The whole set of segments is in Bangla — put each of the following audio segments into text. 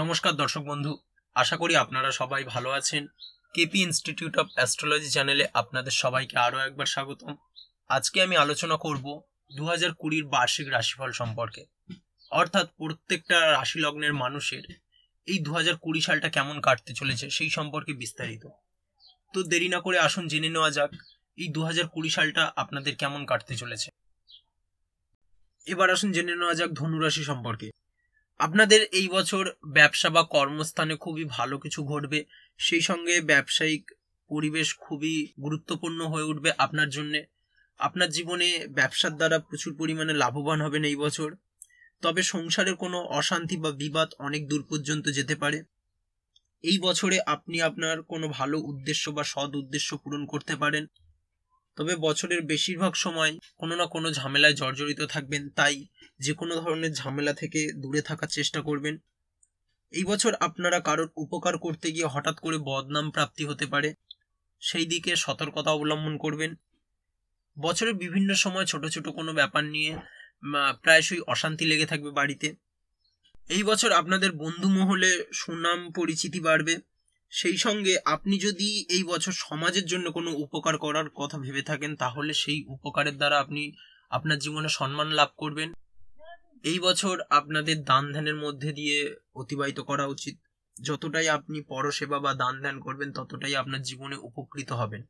নমস্কার দর্শক বন্ধু আশা করি আপনারা সবাই ভালো আছেন কেপি ইনস্টিটিউট অফ অ্যাস্ট্রোলজি চ্যানেলে আপনাদের সবাইকে আরও একবার স্বাগতম আজকে আমি আলোচনা করব দু হাজার কুড়ির বার্ষিক রাশিফল সম্পর্কে অর্থাৎ প্রত্যেকটা রাশি লগ্নের মানুষের এই দু হাজার কুড়ি সালটা কেমন কাটতে চলেছে সেই সম্পর্কে বিস্তারিত তো দেরি না করে আসুন জেনে নেওয়া যাক এই দু হাজার কুড়ি সালটা আপনাদের কেমন কাটতে চলেছে এবার আসুন জেনে নেওয়া যাক ধনুরাশি সম্পর্কে আপনাদের এই বছর ব্যবসা বা কর্মস্থানে খুবই ভালো কিছু ঘটবে সেই সঙ্গে ব্যবসায়িক পরিবেশ খুবই গুরুত্বপূর্ণ হয়ে উঠবে আপনার জন্যে আপনার জীবনে ব্যবসার দ্বারা প্রচুর পরিমাণে লাভবান হবেন এই বছর তবে সংসারের কোনো অশান্তি বা বিবাদ অনেক দূর পর্যন্ত যেতে পারে এই বছরে আপনি আপনার কোনো ভালো উদ্দেশ্য বা সৎ উদ্দেশ্য পূরণ করতে পারেন তবে বছরের বেশিরভাগ সময় কোনো না কোনো ঝামেলায় জর্জরিত থাকবেন তাই যে কোনো ধরনের ঝামেলা থেকে দূরে থাকার চেষ্টা করবেন এই বছর আপনারা কারোর উপকার করতে গিয়ে হঠাৎ করে বদনাম প্রাপ্তি হতে পারে সেই দিকে সতর্কতা অবলম্বন করবেন বছরের বিভিন্ন সময় ছোট ছোট কোনো ব্যাপার নিয়ে প্রায়শই অশান্তি লেগে থাকবে বাড়িতে এই বছর আপনাদের বন্ধু মহলে সুনাম পরিচিতি বাড়বে সেই সঙ্গে আপনি যদি এই বছর সমাজের জন্য কোনো উপকার করার কথা ভেবে থাকেন তাহলে সেই উপকারের দ্বারা আপনি আপনার জীবনে সম্মান লাভ করবেন এই বছর আপনাদের দান ধ্যানের মধ্যে দিয়ে অতিবাহিত করা উচিত যতটাই আপনি পরসেবা বা দান ধ্যান করবেন ততটাই আপনার জীবনে উপকৃত হবেন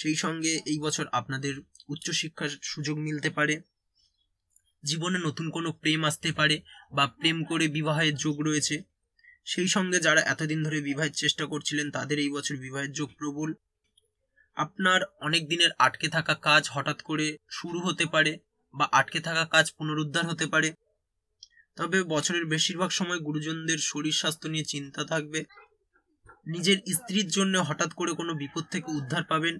সেই সঙ্গে এই বছর আপনাদের উচ্চশিক্ষার সুযোগ মিলতে পারে জীবনে নতুন কোনো প্রেম আসতে পারে বা প্রেম করে বিবাহের যোগ রয়েছে সেই সঙ্গে যারা এতদিন ধরে বিবাহের চেষ্টা করছিলেন তাদের এই বছর বিবাহের যোগ প্রবল আপনার অনেক দিনের আটকে থাকা কাজ হঠাৎ করে শুরু হতে পারে বা আটকে থাকা কাজ পুনরুদ্ধার হতে পারে তবে বছরের বেশিরভাগ সময় গুরুজনদের শরীর স্বাস্থ্য নিয়ে চিন্তা থাকবে নিজের স্ত্রীর জন্য হঠাৎ করে কোনো বিপদ থেকে উদ্ধার পাবেন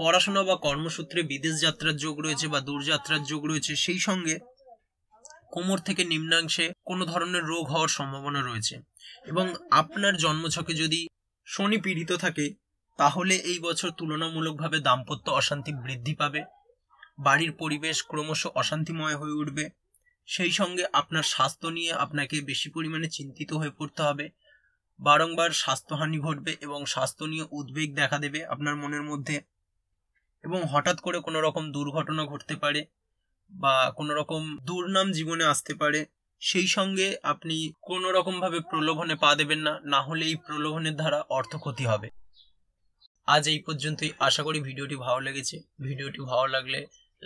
পড়াশোনা বা কর্মসূত্রে বিদেশ যাত্রার যোগ রয়েছে বা দূরযাত্রার যোগ রয়েছে সেই সঙ্গে কোমর থেকে নিম্নাংশে কোনো ধরনের রোগ হওয়ার সম্ভাবনা রয়েছে এবং আপনার জন্মছকে যদি শনি পীড়িত থাকে তাহলে এই বছর তুলনামূলকভাবে দাম্পত্য অশান্তি বৃদ্ধি পাবে বাড়ির পরিবেশ ক্রমশ অশান্তিময় হয়ে উঠবে সেই সঙ্গে আপনার স্বাস্থ্য নিয়ে আপনাকে বেশি পরিমাণে চিন্তিত হয়ে পড়তে হবে বারংবার স্বাস্থ্যহানি ঘটবে এবং স্বাস্থ্য নিয়ে উদ্বেগ দেখা দেবে আপনার মনের মধ্যে এবং হঠাৎ করে কোনো রকম দুর্ঘটনা ঘটতে পারে বা কোনো রকম দুর্নাম জীবনে আসতে পারে সেই সঙ্গে আপনি কোনো ভাবে প্রলোভনে পা দেবেন না না হলে এই প্রলোভনের দ্বারা অর্থ ক্ষতি হবে আজ এই পর্যন্তই আশা করি ভিডিওটি ভালো লেগেছে ভিডিওটি ভালো লাগলে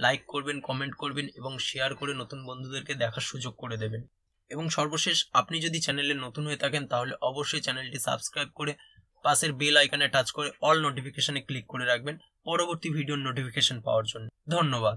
লাইক করবেন কমেন্ট করবেন এবং শেয়ার করে নতুন বন্ধুদেরকে দেখার সুযোগ করে দেবেন এবং সর্বশেষ আপনি যদি চ্যানেলে নতুন হয়ে থাকেন তাহলে অবশ্যই চ্যানেলটি সাবস্ক্রাইব করে পাশের বেল আইকনে টাচ করে অল নোটিফিকেশনে ক্লিক করে রাখবেন পরবর্তী ভিডিওর নোটিফিকেশন পাওয়ার জন্য ধন্যবাদ